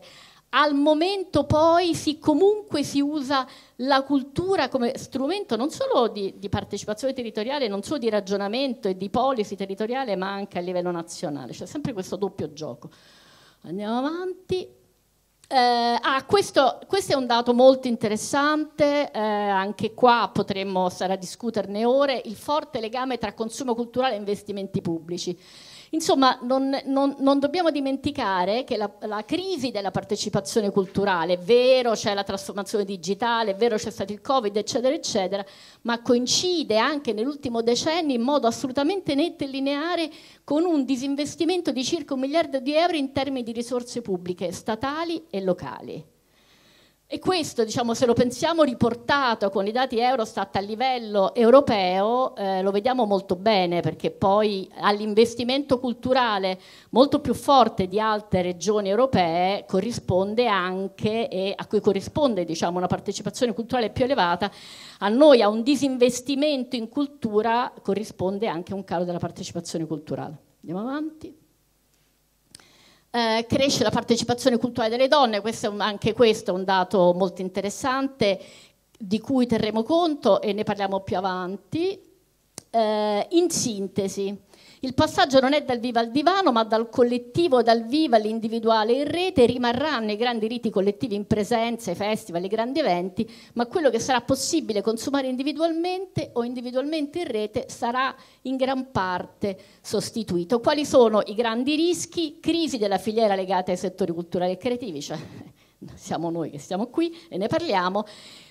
al momento poi si, comunque si usa la cultura come strumento non solo di, di, partecipazione territoriale, non solo di ragionamento e di policy territoriale, ma anche a livello nazionale. C'è sempre questo doppio gioco. Andiamo avanti. Eh, ah, questo, questo, è un dato molto interessante, eh, anche qua potremmo stare a discuterne ore, il forte legame tra consumo culturale e investimenti pubblici. Insomma, non, non, non dobbiamo dimenticare che la, la, crisi della partecipazione culturale, è vero, c'è la trasformazione digitale, è vero, c'è stato il Covid, eccetera, eccetera, ma coincide anche nell'ultimo decennio in modo assolutamente netto e lineare con un disinvestimento di circa un miliardo di euro in termini di risorse pubbliche, statali e locali. E questo, diciamo, se lo pensiamo riportato con i dati Eurostat a livello europeo, eh, lo vediamo molto bene perché poi all'investimento culturale molto più forte di altre regioni europee corrisponde anche, e a cui corrisponde diciamo, una partecipazione culturale più elevata, a noi a un disinvestimento in cultura corrisponde anche un calo della partecipazione culturale. Andiamo avanti. Eh, cresce la partecipazione culturale delle donne, questo un, anche questo è un dato molto interessante di cui terremo conto e ne parliamo più avanti. Eh, in sintesi, il passaggio non è dal viva al divano, ma dal collettivo, dal viva all'individuale in rete, rimarranno i grandi riti collettivi in presenza, i festival, i grandi eventi, ma quello che sarà possibile consumare individualmente o individualmente in rete sarà in gran parte sostituito. Quali sono i grandi rischi? Crisi della filiera legata ai settori culturali e creativi, cioè siamo noi che siamo qui e ne parliamo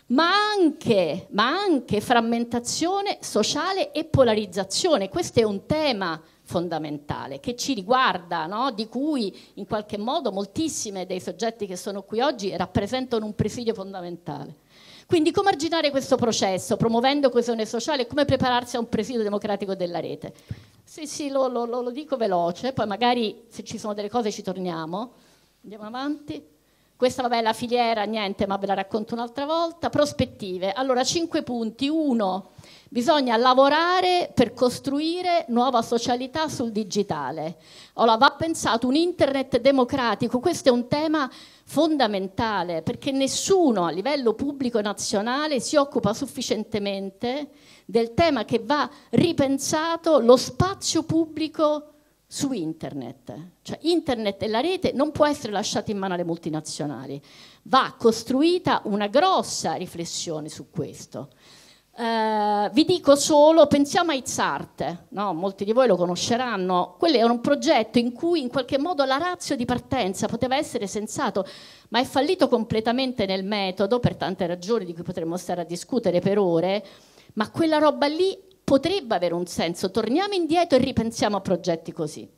ma anche, ma anche frammentazione sociale e polarizzazione. Questo è un tema fondamentale che ci riguarda, no? di cui in qualche modo moltissime dei soggetti che sono qui oggi rappresentano un presidio fondamentale. Quindi come arginare questo processo, promuovendo coesione sociale e come prepararsi a un presidio democratico della rete? Sì, sì, lo, lo, lo dico veloce, poi magari se ci sono delle cose ci torniamo. Andiamo avanti. Questa vabbè è la filiera, niente, ma ve la racconto un'altra volta. Prospettive. Allora, cinque punti. Uno, bisogna lavorare per costruire nuova socialità sul digitale. Allora, va pensato un internet democratico. Questo è un tema fondamentale perché nessuno a livello pubblico nazionale si occupa sufficientemente del tema che va ripensato lo spazio pubblico su internet. Cioè internet e la rete non può essere lasciata in mano alle multinazionali. Va costruita una grossa riflessione su questo. Eh, vi dico solo, pensiamo a Izzarte, no? molti di voi lo conosceranno, quello era un progetto in cui in qualche modo la razio di partenza poteva essere sensato, ma è fallito completamente nel metodo per tante ragioni di cui potremmo stare a discutere per ore, ma quella roba lì potrebbe avere un senso. Torniamo indietro e ripensiamo a progetti così.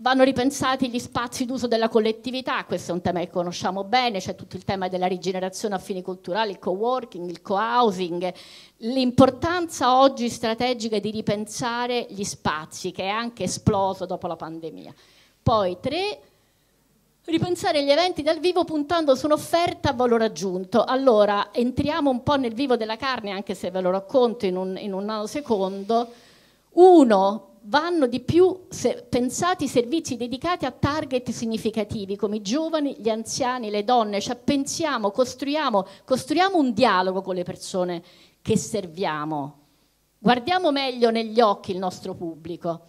Vanno ripensati gli spazi d'uso della collettività, questo è un tema che conosciamo bene, c'è tutto il tema della rigenerazione a fini culturali, il co-working, il co-housing, l'importanza oggi strategica di ripensare gli spazi che è anche esploso dopo la pandemia. Poi tre, Ripensare gli eventi dal vivo puntando su un'offerta a valore aggiunto. Allora, entriamo un po' nel vivo della carne, anche se ve lo racconto in un, in un nanosecondo. Uno, vanno di più pensati servizi dedicati a target significativi come i giovani, gli anziani, le donne, cioè pensiamo, costruiamo, costruiamo un dialogo con le persone che serviamo, guardiamo meglio negli occhi il nostro pubblico.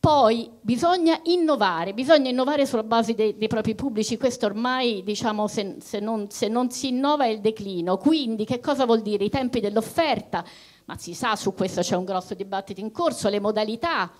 Poi bisogna innovare, bisogna innovare sulla base dei, dei propri pubblici, questo ormai diciamo se, se, non, se non si innova è il declino, quindi che cosa vuol dire? I tempi dell'offerta, ma si sa su questo c'è un grosso dibattito in corso, le modalità, ha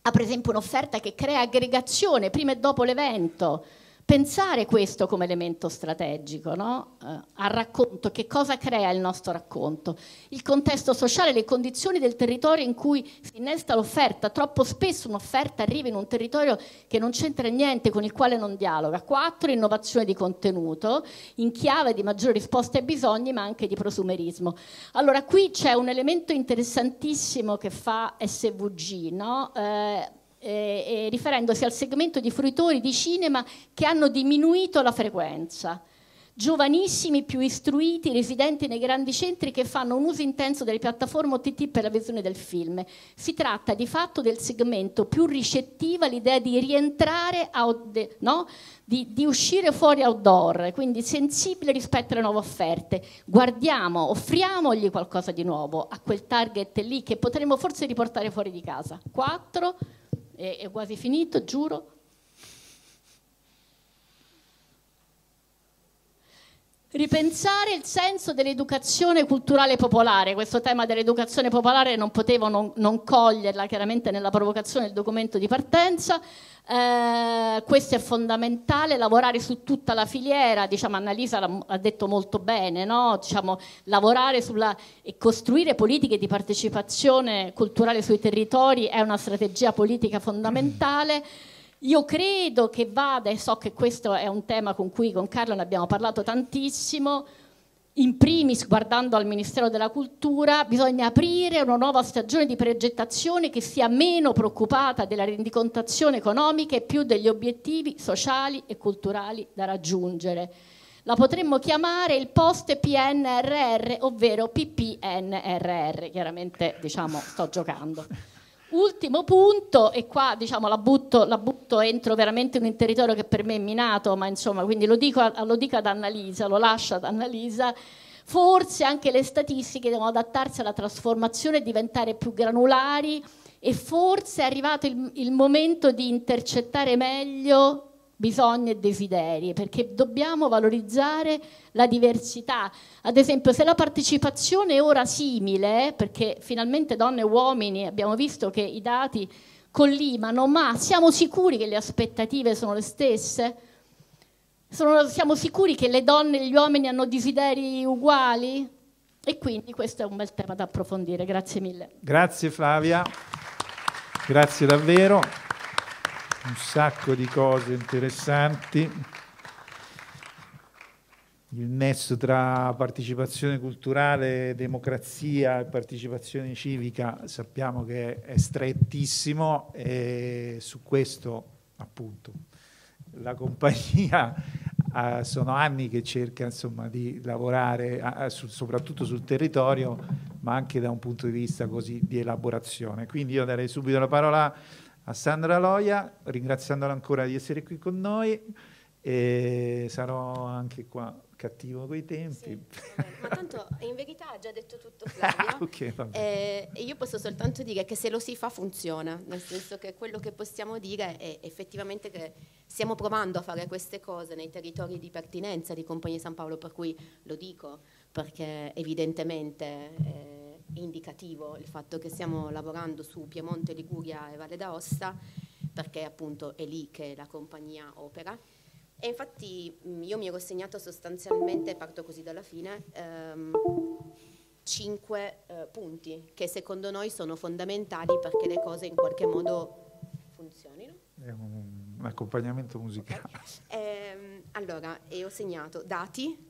ah, per esempio un'offerta che crea aggregazione prima e dopo l'evento, pensare questo come elemento strategico no? eh, al racconto, che cosa crea il nostro racconto, il contesto sociale, le condizioni del territorio in cui si innesta l'offerta, troppo spesso un'offerta arriva in un territorio che non c'entra niente, con il quale non dialoga. Quattro, Innovazione di contenuto, in chiave di maggiore risposta ai bisogni ma anche di prosumerismo. Allora qui c'è un elemento interessantissimo che fa SVG, no? eh, eh, eh, riferendosi al segmento di fruitori di cinema che hanno diminuito la frequenza. Giovanissimi, più istruiti, residenti nei grandi centri che fanno un uso intenso delle piattaforme OTT per la visione del film. Si tratta di fatto del segmento più ricettivo all'idea di rientrare, out, no? di, di uscire fuori outdoor, quindi sensibile rispetto alle nuove offerte. Guardiamo, offriamogli qualcosa di nuovo a quel target lì che potremmo forse riportare fuori di casa. 4 è, è quasi finito, giuro, ripensare il senso dell'educazione culturale popolare, questo tema dell'educazione popolare non potevo non, non coglierla chiaramente nella provocazione del documento di partenza, eh, questo è fondamentale, lavorare su tutta la filiera, diciamo, Annalisa l'ha detto molto bene, no? diciamo, lavorare sulla, e costruire politiche di partecipazione culturale sui territori è una strategia politica fondamentale. Io credo che vada, e so che questo è un tema con cui con Carlo ne abbiamo parlato tantissimo, in primis guardando al Ministero della Cultura, bisogna aprire una nuova stagione di progettazione che sia meno preoccupata della rendicontazione economica e più degli obiettivi sociali e culturali da raggiungere. La potremmo chiamare il post PNRR, ovvero PPNRR, chiaramente diciamo sto giocando. Ultimo punto, e qua diciamo, la, butto, la, butto, entro veramente in un territorio che per me è minato, ma insomma, quindi lo dico, lo dico ad Annalisa, lo lascio ad Annalisa, forse anche le statistiche devono adattarsi alla trasformazione e diventare più granulari e forse è arrivato il, il momento di intercettare meglio bisogni e desideri, perché dobbiamo valorizzare la diversità. Ad esempio, se la partecipazione è ora simile, perché finalmente donne e uomini abbiamo visto che i dati collimano, ma siamo sicuri che le aspettative sono le stesse? Sono, siamo sicuri che le donne e gli uomini hanno desideri uguali? E quindi questo è un bel tema da approfondire. Grazie mille. Grazie Flavia, grazie davvero un sacco di cose interessanti. Il nesso tra partecipazione culturale, democrazia e partecipazione civica sappiamo che è strettissimo e su questo appunto la compagnia eh, sono anni che cerca insomma, di lavorare a, ah, ah, su, soprattutto sul territorio ma anche da un punto di vista così di elaborazione. Quindi io darei subito la parola a a Sandra Loia, ringraziandola ancora di essere qui con noi. E sarò anche qua cattivo coi tempi. Sì, ma tanto in verità ha già detto tutto Flavio. Ah, okay, eh, e io posso soltanto dire che se lo si fa funziona, nel senso che quello che possiamo dire è effettivamente che stiamo provando a fare queste cose nei territori di pertinenza di Compagnia San Paolo, per cui lo dico, perché evidentemente... Eh, indicativo il fatto che stiamo lavorando su Piemonte, Liguria e Valle d'Aosta, perché appunto è lì che la compagnia opera. E infatti mm, io mi ero segnato sostanzialmente, parto così dalla fine, ehm, cinque eh, punti che secondo noi sono fondamentali perché le cose in qualche modo funzionino. È un, accompagnamento musicale. Okay. Ehm, allora, e ho segnato dati,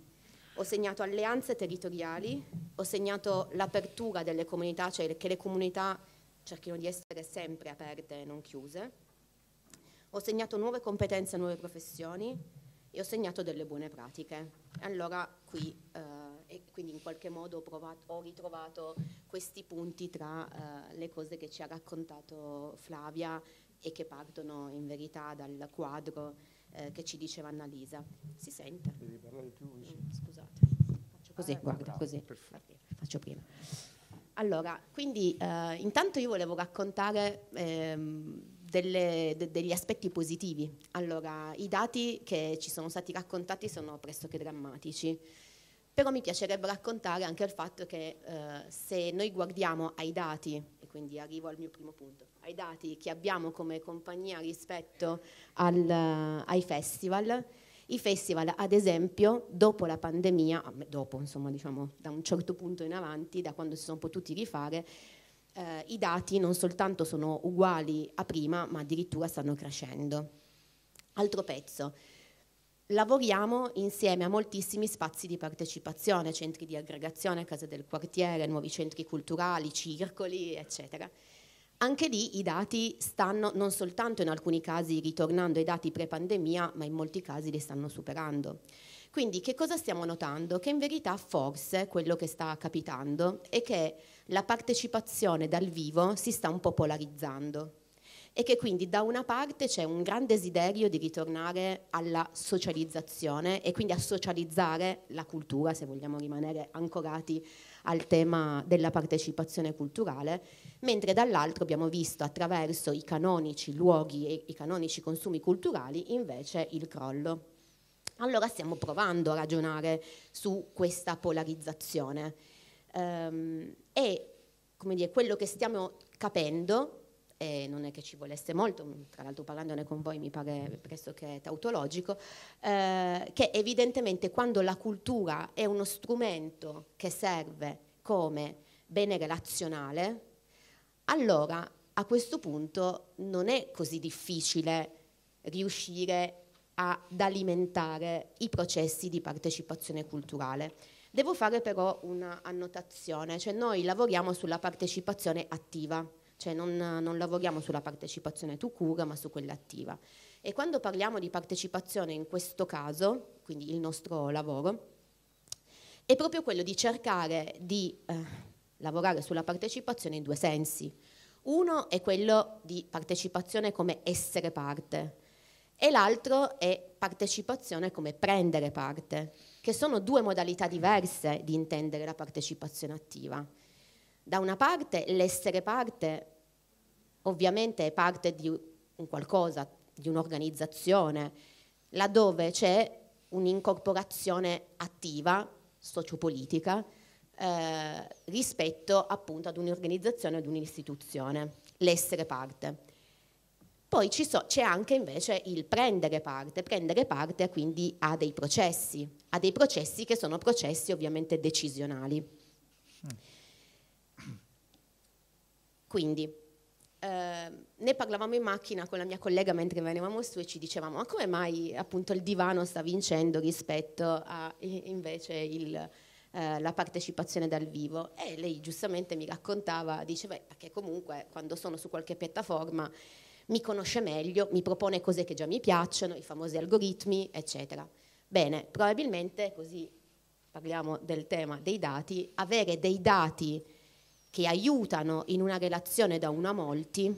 ho segnato alleanze territoriali, ho segnato l'apertura delle comunità, cioè che le comunità cerchino di essere sempre aperte e non chiuse, ho segnato nuove competenze, nuove professioni e ho segnato delle buone pratiche. Allora qui, eh, quindi in qualche modo ho, provato, ho, ritrovato questi punti tra eh, le cose che ci ha raccontato Flavia e che partono in verità dal quadro eh, che ci diceva Annalisa. Si sente? Devi parlare più vicino. Mm, scusate, faccio così, ah, guarda, bravo, così. Faccio prima. Allora, quindi eh, intanto io volevo raccontare ehm, delle, de, degli aspetti positivi. Allora, i dati che ci sono stati raccontati sono pressoché drammatici, però mi piacerebbe raccontare anche il fatto che eh, se noi guardiamo ai dati quindi arrivo al mio primo punto, ai dati che abbiamo come compagnia rispetto al, eh, ai festival. I festival, ad esempio, dopo la pandemia, ah, dopo insomma diciamo da un certo punto in avanti, da quando si sono potuti rifare, eh, i dati non soltanto sono uguali a prima, ma addirittura stanno crescendo. Altro pezzo, lavoriamo insieme a moltissimi spazi di partecipazione, centri di aggregazione, case del quartiere, nuovi centri culturali, circoli, eccetera. Anche lì i dati stanno non soltanto in alcuni casi ritornando ai dati pre-pandemia, ma in molti casi li stanno superando. Quindi che cosa stiamo notando? Che in verità forse quello che sta capitando è che la partecipazione dal vivo si sta un po' polarizzando e che quindi da una parte c'è un gran desiderio di ritornare alla socializzazione e quindi a socializzare la cultura, se vogliamo rimanere ancorati al tema della partecipazione culturale, mentre dall'altro abbiamo visto attraverso i canonici luoghi e i canonici consumi culturali invece il crollo. Allora stiamo provando a ragionare su questa polarizzazione ehm, e come dire, quello che stiamo capendo e non è che ci volesse molto, mm, tra l'altro parlandone con voi mi pare mm. pressoché tautologico, eh, che evidentemente quando la cultura è uno strumento che serve come bene relazionale, allora a questo punto non è così difficile riuscire ad alimentare i processi di partecipazione culturale. Devo fare però un'annotazione, cioè noi lavoriamo sulla partecipazione attiva, cioè non, non lavoriamo sulla partecipazione to cura ma su quella attiva. E quando parliamo di partecipazione in questo caso, quindi il nostro lavoro, è proprio quello di cercare di eh, lavorare sulla partecipazione in due sensi. Uno è quello di partecipazione come essere parte e l'altro è partecipazione come prendere parte, che sono due modalità diverse di intendere la partecipazione attiva. Da una parte l'essere parte ovviamente è parte di un qualcosa, di un'organizzazione, laddove c'è un'incorporazione attiva, sociopolitica, eh, rispetto appunto ad un'organizzazione, ad un'istituzione, l'essere parte. Poi so, c'è anche invece il prendere parte, prendere parte quindi a dei processi, a dei processi che sono processi ovviamente decisionali. Mm. Quindi eh, ne parlavamo in macchina con la mia collega mentre venivamo su e ci dicevamo ma come mai appunto il divano sta vincendo rispetto a invece il, eh, la partecipazione dal vivo e lei giustamente mi raccontava, diceva che comunque quando sono su qualche piattaforma mi conosce meglio, mi propone cose che già mi piacciono, i famosi algoritmi, eccetera. Bene, probabilmente così parliamo del tema dei dati, avere dei dati che aiutano in una relazione da uno a molti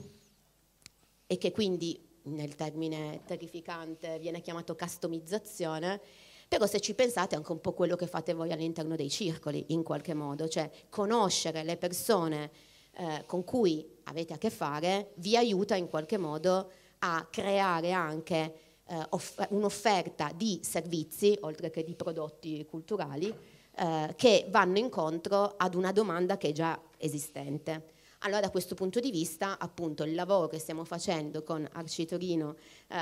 e che quindi nel termine terrificante viene chiamato customizzazione, però se ci pensate è anche un po' quello che fate voi all'interno dei circoli in qualche modo, cioè conoscere le persone eh, con cui avete a che fare vi aiuta in qualche modo a creare anche eh, un'offerta di servizi, oltre che di prodotti culturali, eh, che vanno incontro ad una domanda che è già esistente. Allora da questo punto di vista appunto il lavoro che stiamo facendo con Arcitorino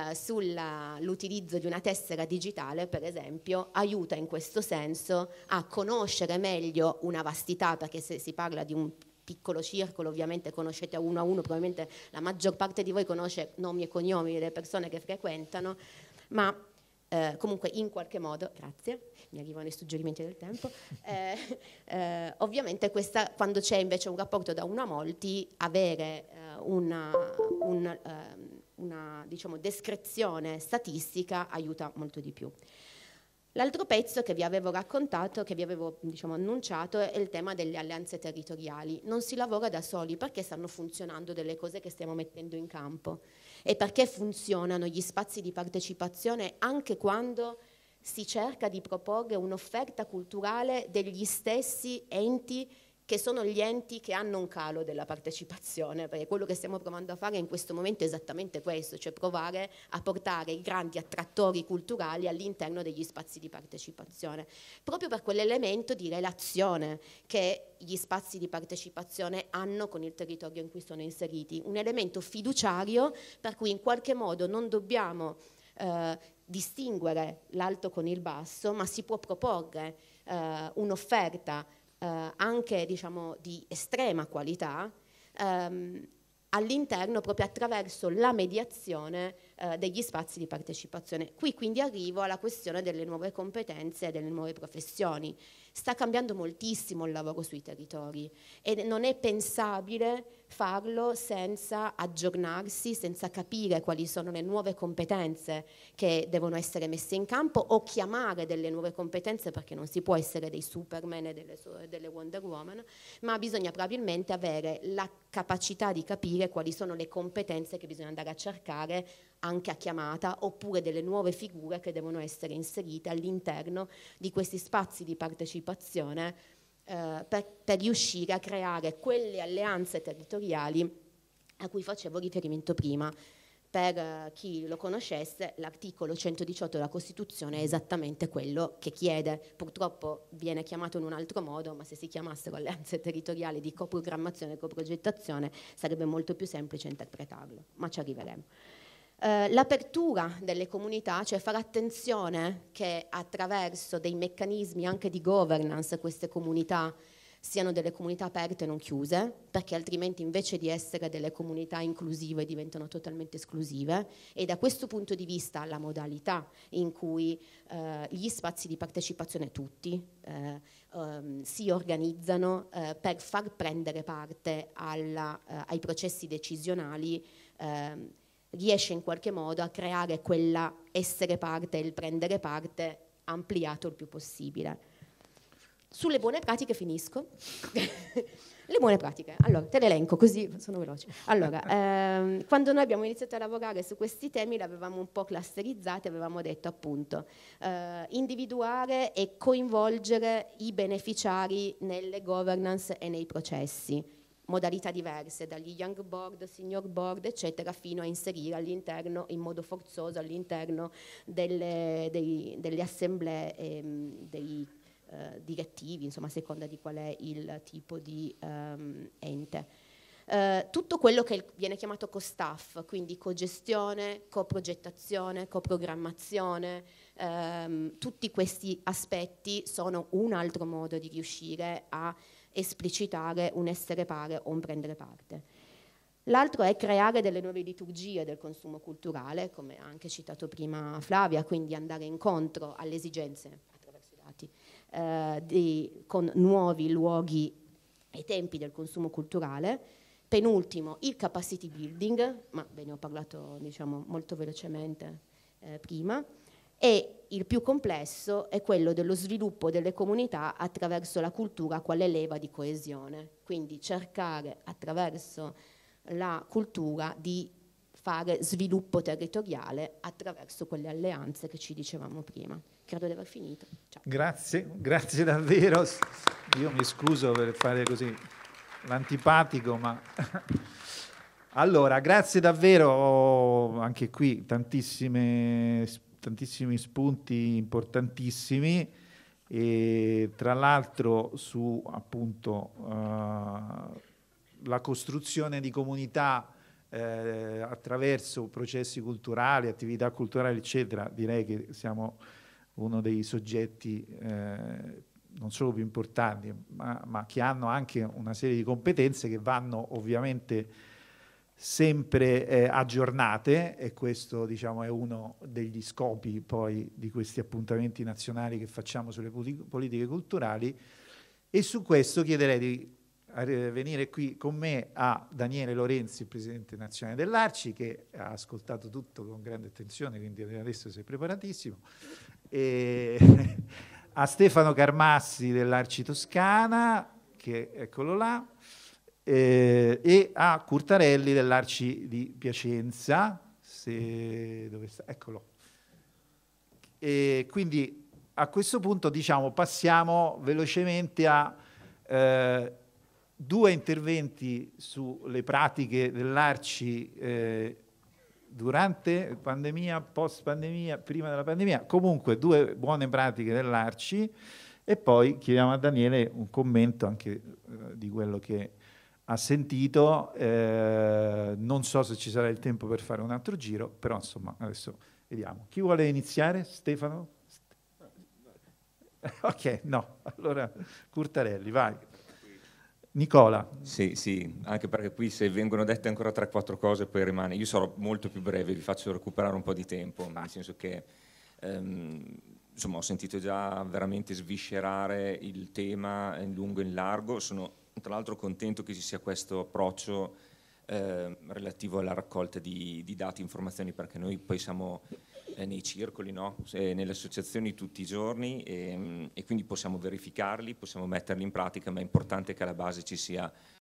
eh, sull'utilizzo di una tessera digitale per esempio aiuta in questo senso a conoscere meglio una vastità perché se si parla di un piccolo circolo, ovviamente conoscete a uno a uno, probabilmente la maggior parte di voi conosce nomi e cognomi delle persone che frequentano, ma eh, comunque in qualche modo, grazie, mi arrivano i suggerimenti del tempo, eh, eh, ovviamente questa, quando c'è invece un rapporto da uno a molti, avere eh, una, un, ehm, una diciamo, descrizione statistica aiuta molto di più. L'altro pezzo che vi avevo raccontato, che vi avevo diciamo, annunciato, è il tema delle alleanze territoriali. Non si lavora da soli perché stanno funzionando delle cose che stiamo mettendo in campo e perché funzionano gli spazi di partecipazione anche quando si cerca di proporre un'offerta culturale degli stessi enti che sono gli enti che hanno un calo della partecipazione, perché quello che stiamo provando a fare in questo momento è esattamente questo, cioè provare a portare i grandi attrattori culturali all'interno degli spazi di partecipazione, proprio per quell'elemento di relazione che gli spazi di partecipazione hanno con il territorio in cui sono inseriti, un elemento fiduciario per cui in qualche modo non dobbiamo eh, distinguere l'alto con il basso, ma si può proporre eh, un'offerta eh, anche diciamo, di estrema qualità ehm, all'interno proprio attraverso la mediazione eh, degli spazi di partecipazione. Qui quindi arrivo alla questione delle nuove competenze e delle nuove professioni. Sta cambiando moltissimo il lavoro sui territori e non è pensabile farlo senza aggiornarsi, senza capire quali sono le nuove competenze che devono essere messe in campo o chiamare delle nuove competenze perché non si può essere dei Superman e delle, delle Wonder Woman, ma bisogna probabilmente avere la capacità di capire quali sono le competenze che bisogna andare a cercare anche a chiamata oppure delle nuove figure che devono essere inserite all'interno di questi spazi di partecipazione partecipazione eh, per, per, riuscire a creare quelle alleanze territoriali a cui facevo riferimento prima. Per eh, chi lo conoscesse, l'articolo 118 della Costituzione è esattamente quello che chiede. Purtroppo viene chiamato in un altro modo, ma se si chiamassero alleanze territoriali di coprogrammazione e coprogettazione sarebbe molto più semplice interpretarlo, ma ci arriveremo. Eh, l'apertura delle comunità, cioè fare attenzione che attraverso dei meccanismi anche di governance queste comunità siano delle comunità aperte e non chiuse, perché altrimenti invece di essere delle comunità inclusive diventano totalmente esclusive e da questo punto di vista la modalità in cui eh, gli spazi di partecipazione tutti eh, um, si organizzano eh, per far prendere parte alla, eh, ai processi decisionali ehm, riesce in qualche modo a creare quella essere parte, il prendere parte ampliato il più possibile. Sulle buone pratiche finisco. Le buone pratiche, allora te le elenco così sono veloce. Allora, ehm, quando noi abbiamo iniziato a lavorare su questi temi l'avevamo un po' clusterizzati, avevamo detto appunto eh, individuare e coinvolgere i beneficiari nelle governance e nei processi modalità diverse, dagli young board, senior board, eccetera, fino a inserire all'interno, in modo forzoso, all'interno delle, delle, assemblee ehm, dei eh, direttivi, insomma, a seconda di qual è il tipo di ehm, ente. Uh, tutto quello che viene chiamato co-staff, quindi co-gestione, cogestione, coprogettazione, coprogrammazione, ehm, tutti questi aspetti sono un altro modo di riuscire a esplicitare un essere pare o un prendere parte. L'altro è creare delle nuove liturgie del consumo culturale, come ha anche citato prima Flavia, quindi andare incontro alle esigenze, attraverso i dati, eh, di, con nuovi luoghi e tempi del consumo culturale. Penultimo, il capacity building, ma ve ne ho parlato diciamo, molto velocemente eh, prima e il più complesso è quello dello sviluppo delle comunità attraverso la cultura quale leva di coesione, quindi cercare attraverso la cultura di fare sviluppo territoriale attraverso quelle alleanze che ci dicevamo prima. Credo di aver finito. Ciao. Grazie, grazie davvero. Io mi scuso per fare così l'antipatico, ma... Allora, grazie davvero, anche qui tantissime spiegazioni tantissimi spunti importantissimi e tra l'altro su appunto eh, la costruzione di comunità eh, attraverso processi culturali, attività culturali eccetera, direi che siamo uno dei soggetti eh, non solo più importanti ma, ma, che hanno anche una serie di competenze che vanno ovviamente sempre eh, aggiornate e questo diciamo, è uno degli scopi poi di questi appuntamenti nazionali che facciamo sulle politiche culturali e su questo chiederei di eh, venire qui con me a Daniele Lorenzi, presidente nazionale dell'Arci, che ha ascoltato tutto con grande attenzione, quindi adesso sei preparatissimo, e a Stefano Carmassi dell'Arci Toscana, che eccolo là, eh, e a Curtarelli dell'Arci di Piacenza, se, dove sta, eccolo. E quindi a questo punto diciamo, passiamo velocemente a eh, due interventi sulle pratiche dell'Arci eh, durante pandemia, post pandemia, prima della pandemia, comunque due buone pratiche dell'Arci e poi chiediamo a Daniele un commento anche eh, di quello che ha sentito, eh, non so se ci sarà il tempo per fare un altro giro, però insomma adesso vediamo. Chi vuole iniziare? Stefano? Ok, no, allora Curtarelli, vai. Nicola. Sì, sì, anche perché qui se vengono dette ancora 3-4 cose poi rimane. Io sarò molto più breve, vi faccio recuperare un po' di tempo, nel ah. senso che ehm, insomma, ho sentito già veramente sviscerare il tema in lungo e in largo, sono tra l'altro contento che ci sia questo approccio eh, relativo alla raccolta di, di dati e informazioni perché noi poi siamo eh, nei circoli, no? Se, nelle associazioni tutti i giorni e, ehm, e, quindi possiamo verificarli, possiamo metterli in pratica, ma è importante che alla base ci sia